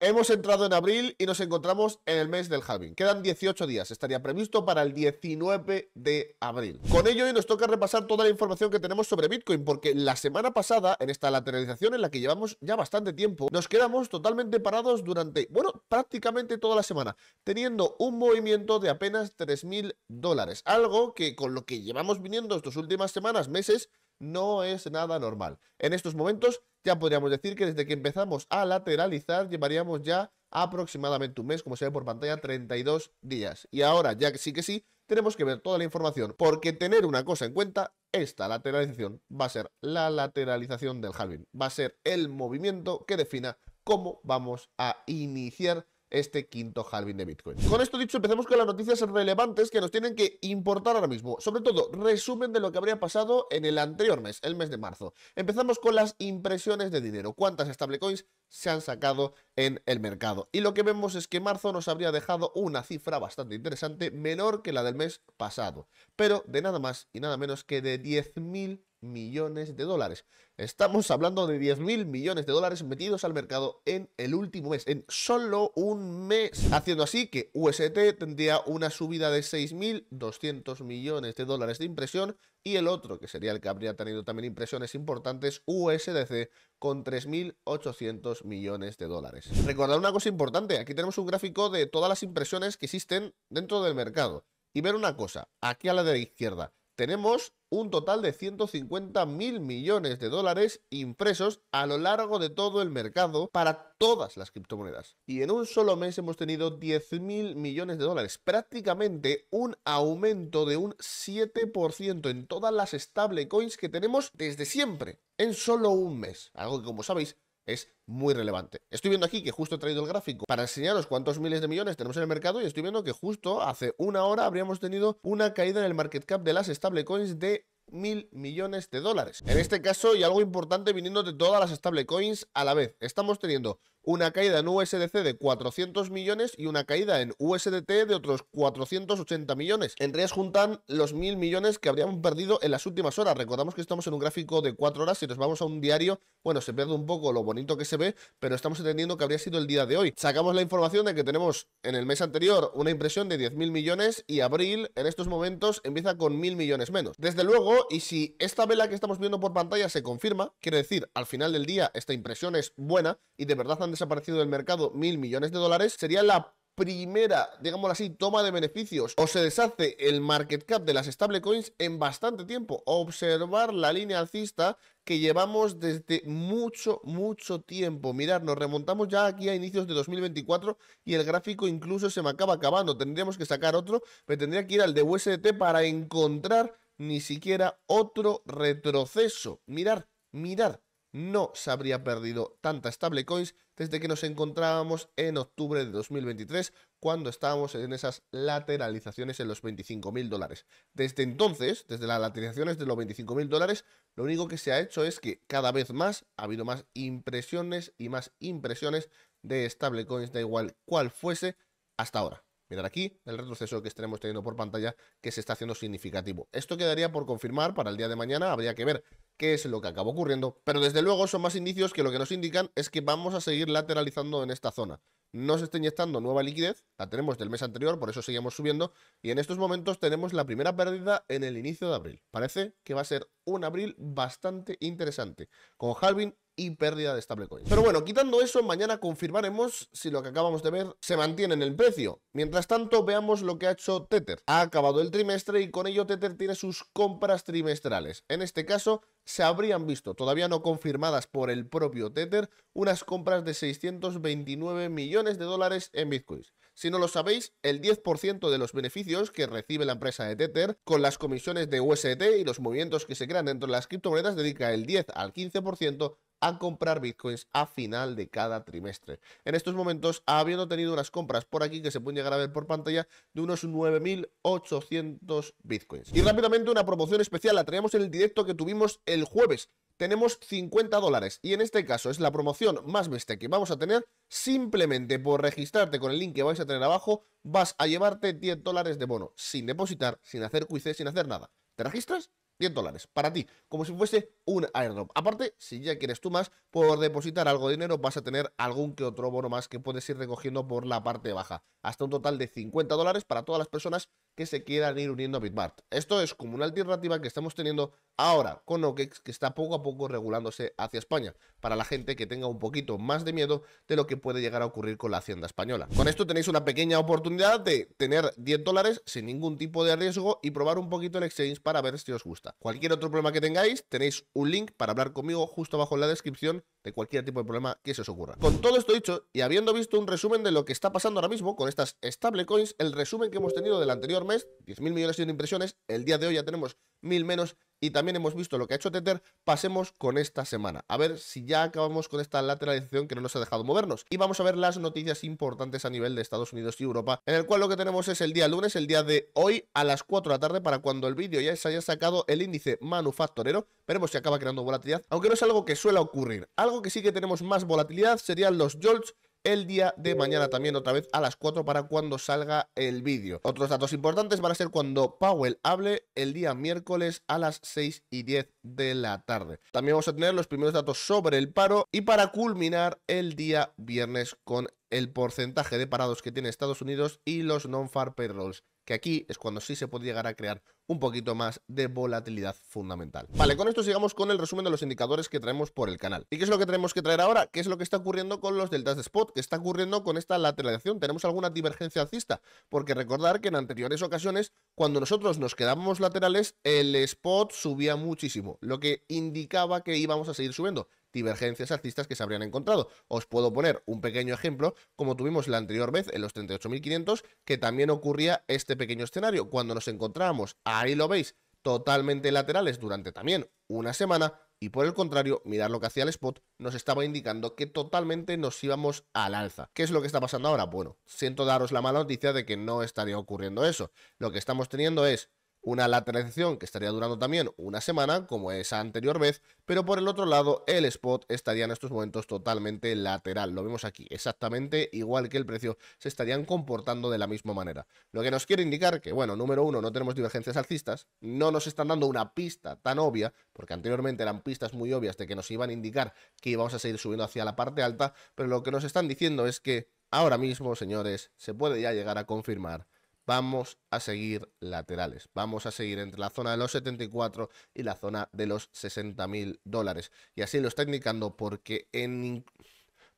Hemos entrado en abril y nos encontramos en el mes del halving. Quedan 18 días, estaría previsto para el 19 de abril. Con ello hoy nos toca repasar toda la información que tenemos sobre Bitcoin, porque la semana pasada, en esta lateralización en la que llevamos ya bastante tiempo, nos quedamos totalmente parados durante, bueno, prácticamente toda la semana, teniendo un movimiento de apenas 3.000 dólares. Algo que con lo que llevamos viniendo estas últimas semanas, meses, no es nada normal. En estos momentos ya podríamos decir que desde que empezamos a lateralizar llevaríamos ya aproximadamente un mes, como se ve por pantalla, 32 días. Y ahora, ya que sí que sí, tenemos que ver toda la información, porque tener una cosa en cuenta, esta lateralización va a ser la lateralización del halving, va a ser el movimiento que defina cómo vamos a iniciar este quinto halving de Bitcoin. Con esto dicho, empecemos con las noticias relevantes que nos tienen que importar ahora mismo. Sobre todo, resumen de lo que habría pasado en el anterior mes, el mes de marzo. Empezamos con las impresiones de dinero. ¿Cuántas stablecoins se han sacado en el mercado? Y lo que vemos es que marzo nos habría dejado una cifra bastante interesante, menor que la del mes pasado. Pero de nada más y nada menos que de 10.000 millones de dólares. Estamos hablando de 10 mil millones de dólares metidos al mercado en el último mes, en solo un mes. Haciendo así que UST tendría una subida de 6.200 millones de dólares de impresión y el otro, que sería el que habría tenido también impresiones importantes, USDC, con 3.800 millones de dólares. Recordad una cosa importante, aquí tenemos un gráfico de todas las impresiones que existen dentro del mercado. Y ver una cosa, aquí a la derecha izquierda, tenemos un total de 150 mil millones de dólares impresos a lo largo de todo el mercado para todas las criptomonedas. Y en un solo mes hemos tenido 10 mil millones de dólares, prácticamente un aumento de un 7% en todas las stablecoins que tenemos desde siempre, en solo un mes. Algo que como sabéis es muy relevante. Estoy viendo aquí que justo he traído el gráfico para enseñaros cuántos miles de millones tenemos en el mercado y estoy viendo que justo hace una hora habríamos tenido una caída en el market cap de las stablecoins de mil millones de dólares. En este caso, y algo importante viniendo de todas las stablecoins a la vez, estamos teniendo una caída en USDC de 400 millones y una caída en USDT de otros 480 millones. En ellas juntan los mil millones que habríamos perdido en las últimas horas. Recordamos que estamos en un gráfico de 4 horas. Si nos vamos a un diario, bueno, se pierde un poco lo bonito que se ve, pero estamos entendiendo que habría sido el día de hoy. Sacamos la información de que tenemos en el mes anterior una impresión de 10.000 millones y abril en estos momentos empieza con mil millones menos. Desde luego, y si esta vela que estamos viendo por pantalla se confirma, quiere decir, al final del día esta impresión es buena y de verdad han desaparecido del mercado mil millones de dólares, sería la primera, digámoslo así, toma de beneficios o se deshace el market cap de las stablecoins en bastante tiempo. Observar la línea alcista que llevamos desde mucho, mucho tiempo. mirar nos remontamos ya aquí a inicios de 2024 y el gráfico incluso se me acaba acabando. Tendríamos que sacar otro, pero tendría que ir al de USDT para encontrar ni siquiera otro retroceso. mirar mirar no se habría perdido tanta stablecoins desde que nos encontrábamos en octubre de 2023, cuando estábamos en esas lateralizaciones en los 25 mil dólares. Desde entonces, desde las lateralizaciones de los 25 mil dólares, lo único que se ha hecho es que cada vez más ha habido más impresiones y más impresiones de stablecoins, da igual cuál fuese, hasta ahora. Mirad aquí el retroceso que estaremos teniendo por pantalla que se está haciendo significativo. Esto quedaría por confirmar para el día de mañana, habría que ver qué es lo que acaba ocurriendo, pero desde luego son más indicios que lo que nos indican es que vamos a seguir lateralizando en esta zona. No se está inyectando nueva liquidez, la tenemos del mes anterior, por eso seguimos subiendo, y en estos momentos tenemos la primera pérdida en el inicio de abril. Parece que va a ser un abril bastante interesante, con Halvin y pérdida de stablecoins. Pero bueno, quitando eso, mañana confirmaremos si lo que acabamos de ver se mantiene en el precio. Mientras tanto, veamos lo que ha hecho Tether. Ha acabado el trimestre y con ello Tether tiene sus compras trimestrales. En este caso, se habrían visto, todavía no confirmadas por el propio Tether, unas compras de 629 millones de dólares en bitcoins. Si no lo sabéis, el 10% de los beneficios que recibe la empresa de Tether con las comisiones de UST y los movimientos que se crean dentro de las criptomonedas dedica el 10 al 15% a comprar bitcoins a final de cada trimestre. En estos momentos, habiendo tenido unas compras por aquí que se pueden llegar a ver por pantalla de unos 9.800 bitcoins. Y rápidamente una promoción especial, la traíamos en el directo que tuvimos el jueves. Tenemos 50 dólares y en este caso es la promoción más bestia que vamos a tener. Simplemente por registrarte con el link que vais a tener abajo, vas a llevarte 10 dólares de bono, sin depositar, sin hacer cuices, sin hacer nada. ¿Te registras? 10 dólares para ti, como si fuese un airdrop. Aparte, si ya quieres tú más, por depositar algo de dinero vas a tener algún que otro bono más que puedes ir recogiendo por la parte baja, hasta un total de 50 dólares para todas las personas que se quieran ir uniendo a Bitmart. Esto es como una alternativa que estamos teniendo ahora con OKEX que está poco a poco regulándose hacia España, para la gente que tenga un poquito más de miedo de lo que puede llegar a ocurrir con la hacienda española. Con esto tenéis una pequeña oportunidad de tener 10 dólares sin ningún tipo de riesgo y probar un poquito el exchange para ver si os gusta. Cualquier otro problema que tengáis, tenéis un link para hablar conmigo justo abajo en la descripción de cualquier tipo de problema que se os ocurra. Con todo esto dicho, y habiendo visto un resumen de lo que está pasando ahora mismo con estas stablecoins, el resumen que hemos tenido del anterior mes, 10.000 millones de impresiones, el día de hoy ya tenemos 1.000 menos y también hemos visto lo que ha hecho Tether, pasemos con esta semana. A ver si ya acabamos con esta lateralización que no nos ha dejado movernos. Y vamos a ver las noticias importantes a nivel de Estados Unidos y Europa, en el cual lo que tenemos es el día lunes, el día de hoy, a las 4 de la tarde, para cuando el vídeo ya se haya sacado el índice manufacturero. Veremos si acaba creando volatilidad, aunque no es algo que suele ocurrir. Algo que sí que tenemos más volatilidad serían los jolts el día de mañana también otra vez a las 4 para cuando salga el vídeo. Otros datos importantes van a ser cuando Powell hable el día miércoles a las 6 y 10 de la tarde. También vamos a tener los primeros datos sobre el paro y para culminar el día viernes con el porcentaje de parados que tiene Estados Unidos y los non far payrolls que aquí es cuando sí se puede llegar a crear un poquito más de volatilidad fundamental. Vale, con esto sigamos con el resumen de los indicadores que traemos por el canal. ¿Y qué es lo que tenemos que traer ahora? ¿Qué es lo que está ocurriendo con los deltas de spot? ¿Qué está ocurriendo con esta lateralización? ¿Tenemos alguna divergencia alcista? Porque recordar que en anteriores ocasiones, cuando nosotros nos quedábamos laterales, el spot subía muchísimo, lo que indicaba que íbamos a seguir subiendo divergencias artistas que se habrían encontrado. Os puedo poner un pequeño ejemplo, como tuvimos la anterior vez en los 38.500, que también ocurría este pequeño escenario. Cuando nos encontrábamos, ahí lo veis, totalmente laterales durante también una semana, y por el contrario, mirar lo que hacía el spot nos estaba indicando que totalmente nos íbamos al alza. ¿Qué es lo que está pasando ahora? Bueno, siento daros la mala noticia de que no estaría ocurriendo eso. Lo que estamos teniendo es una lateralización que estaría durando también una semana, como esa anterior vez, pero por el otro lado el spot estaría en estos momentos totalmente lateral. Lo vemos aquí, exactamente igual que el precio, se estarían comportando de la misma manera. Lo que nos quiere indicar que, bueno, número uno, no tenemos divergencias alcistas, no nos están dando una pista tan obvia, porque anteriormente eran pistas muy obvias de que nos iban a indicar que íbamos a seguir subiendo hacia la parte alta, pero lo que nos están diciendo es que ahora mismo, señores, se puede ya llegar a confirmar vamos a seguir laterales. Vamos a seguir entre la zona de los 74 y la zona de los 60 mil dólares. Y así lo está indicando porque, en,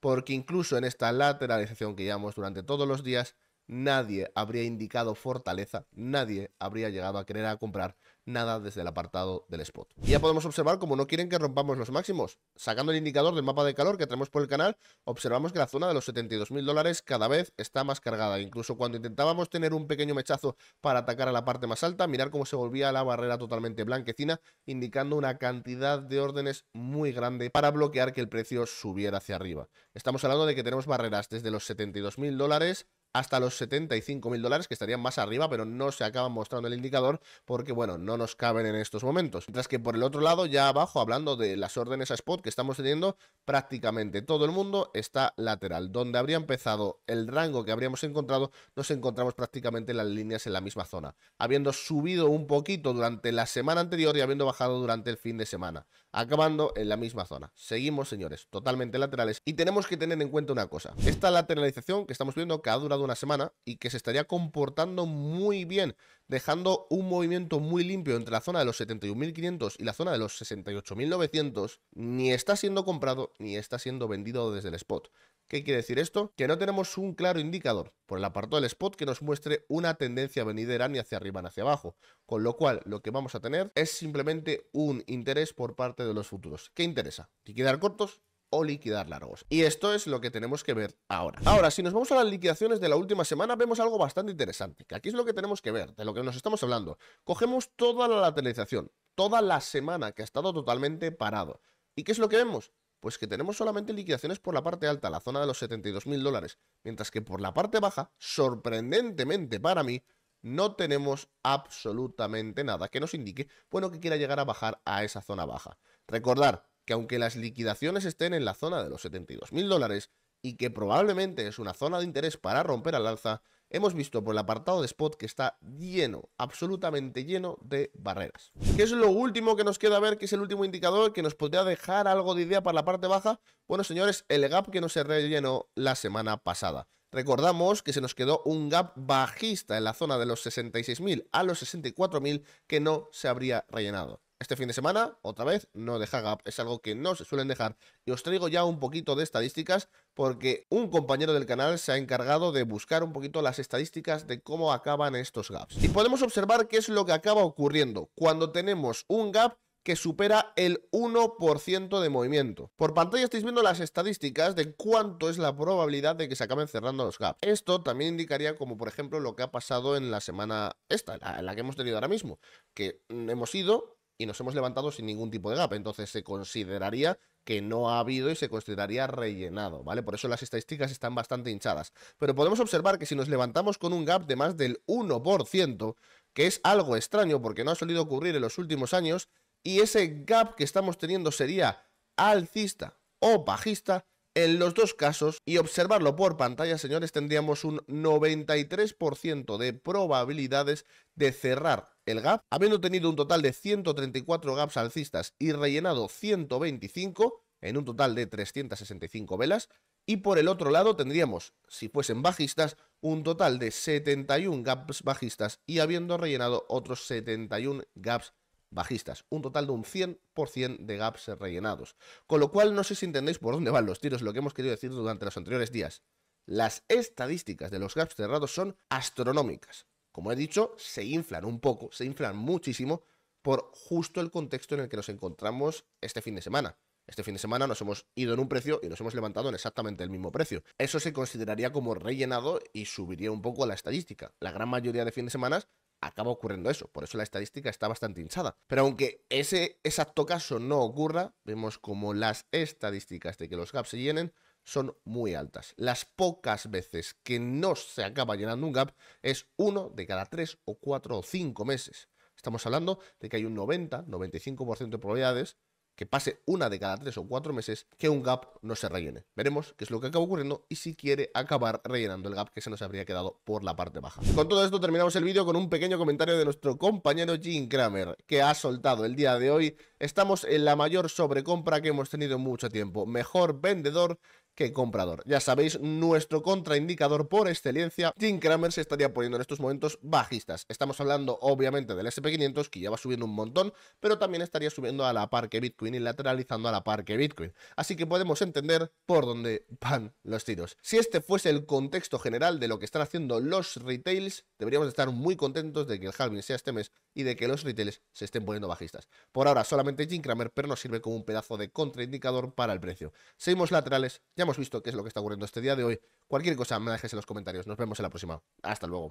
porque incluso en esta lateralización que llevamos durante todos los días, nadie habría indicado fortaleza, nadie habría llegado a querer a comprar nada desde el apartado del spot. Y ya podemos observar como no quieren que rompamos los máximos. Sacando el indicador del mapa de calor que tenemos por el canal, observamos que la zona de los 72.000 dólares cada vez está más cargada. Incluso cuando intentábamos tener un pequeño mechazo para atacar a la parte más alta, mirar cómo se volvía la barrera totalmente blanquecina, indicando una cantidad de órdenes muy grande para bloquear que el precio subiera hacia arriba. Estamos hablando de que tenemos barreras desde los 72.000 dólares hasta los 75 mil dólares, que estarían más arriba, pero no se acaban mostrando el indicador porque, bueno, no nos caben en estos momentos. Mientras que por el otro lado, ya abajo, hablando de las órdenes a spot que estamos teniendo, prácticamente todo el mundo está lateral. Donde habría empezado el rango que habríamos encontrado, nos encontramos prácticamente las líneas en la misma zona, habiendo subido un poquito durante la semana anterior y habiendo bajado durante el fin de semana acabando en la misma zona. Seguimos, señores, totalmente laterales. Y tenemos que tener en cuenta una cosa. Esta lateralización que estamos viendo que ha durado una semana y que se estaría comportando muy bien, dejando un movimiento muy limpio entre la zona de los 71.500 y la zona de los 68.900, ni está siendo comprado ni está siendo vendido desde el spot. ¿Qué quiere decir esto? Que no tenemos un claro indicador por el apartado del spot que nos muestre una tendencia venidera ni hacia arriba ni hacia abajo. Con lo cual, lo que vamos a tener es simplemente un interés por parte de los futuros. ¿Qué interesa? ¿Liquidar cortos? o liquidar largos. Y esto es lo que tenemos que ver ahora. Ahora, si nos vamos a las liquidaciones de la última semana, vemos algo bastante interesante, que aquí es lo que tenemos que ver, de lo que nos estamos hablando. Cogemos toda la lateralización, toda la semana que ha estado totalmente parado. ¿Y qué es lo que vemos? pues que tenemos solamente liquidaciones por la parte alta, la zona de los 72.000 dólares, mientras que por la parte baja, sorprendentemente para mí, no tenemos absolutamente nada que nos indique, bueno, que quiera llegar a bajar a esa zona baja. Recordar que aunque las liquidaciones estén en la zona de los 72.000 dólares y que probablemente es una zona de interés para romper al alza, hemos visto por el apartado de spot que está lleno, absolutamente lleno de barreras. ¿Qué es lo último que nos queda ver? que es el último indicador que nos podría dejar algo de idea para la parte baja? Bueno, señores, el gap que no se rellenó la semana pasada. Recordamos que se nos quedó un gap bajista en la zona de los 66.000 a los 64.000 que no se habría rellenado este fin de semana, otra vez, no deja gap. Es algo que no se suelen dejar. Y os traigo ya un poquito de estadísticas porque un compañero del canal se ha encargado de buscar un poquito las estadísticas de cómo acaban estos gaps. Y podemos observar qué es lo que acaba ocurriendo cuando tenemos un gap que supera el 1% de movimiento. Por pantalla estáis viendo las estadísticas de cuánto es la probabilidad de que se acaben cerrando los gaps. Esto también indicaría como por ejemplo lo que ha pasado en la semana esta, en la que hemos tenido ahora mismo, que hemos ido y nos hemos levantado sin ningún tipo de gap. Entonces se consideraría que no ha habido y se consideraría rellenado, ¿vale? Por eso las estadísticas están bastante hinchadas. Pero podemos observar que si nos levantamos con un gap de más del 1%, que es algo extraño porque no ha solido ocurrir en los últimos años, y ese gap que estamos teniendo sería alcista o bajista, en los dos casos y observarlo por pantalla, señores, tendríamos un 93% de probabilidades de cerrar el gap, habiendo tenido un total de 134 gaps alcistas y rellenado 125 en un total de 365 velas. Y por el otro lado tendríamos, si fuesen bajistas, un total de 71 gaps bajistas y habiendo rellenado otros 71 gaps bajistas, un total de un 100% de gaps rellenados. Con lo cual no sé si entendéis por dónde van los tiros, lo que hemos querido decir durante los anteriores días. Las estadísticas de los gaps cerrados son astronómicas. Como he dicho, se inflan un poco, se inflan muchísimo por justo el contexto en el que nos encontramos este fin de semana. Este fin de semana nos hemos ido en un precio y nos hemos levantado en exactamente el mismo precio. Eso se consideraría como rellenado y subiría un poco la estadística. La gran mayoría de fines de semana acaba ocurriendo eso. Por eso la estadística está bastante hinchada. Pero aunque ese exacto caso no ocurra, vemos como las estadísticas de que los gaps se llenen son muy altas. Las pocas veces que no se acaba llenando un gap es uno de cada tres o cuatro o cinco meses. Estamos hablando de que hay un 90, 95% de probabilidades que pase una de cada tres o cuatro meses que un gap no se rellene. Veremos qué es lo que acaba ocurriendo y si quiere acabar rellenando el gap que se nos habría quedado por la parte baja. Con todo esto terminamos el vídeo con un pequeño comentario de nuestro compañero Jim Kramer que ha soltado el día de hoy. Estamos en la mayor sobrecompra que hemos tenido en mucho tiempo. Mejor vendedor que comprador. Ya sabéis, nuestro contraindicador por excelencia, Jim Kramer, se estaría poniendo en estos momentos bajistas. Estamos hablando obviamente del SP500 que ya va subiendo un montón, pero también estaría subiendo a la par que Bitcoin y lateralizando a la par que Bitcoin. Así que podemos entender por dónde van los tiros. Si este fuese el contexto general de lo que están haciendo los retails, deberíamos estar muy contentos de que el halving sea este mes y de que los retailers se estén poniendo bajistas. Por ahora, solamente Jim Cramer, pero nos sirve como un pedazo de contraindicador para el precio. Seguimos laterales, ya hemos visto qué es lo que está ocurriendo este día de hoy. Cualquier cosa me dejes en los comentarios. Nos vemos en la próxima. Hasta luego.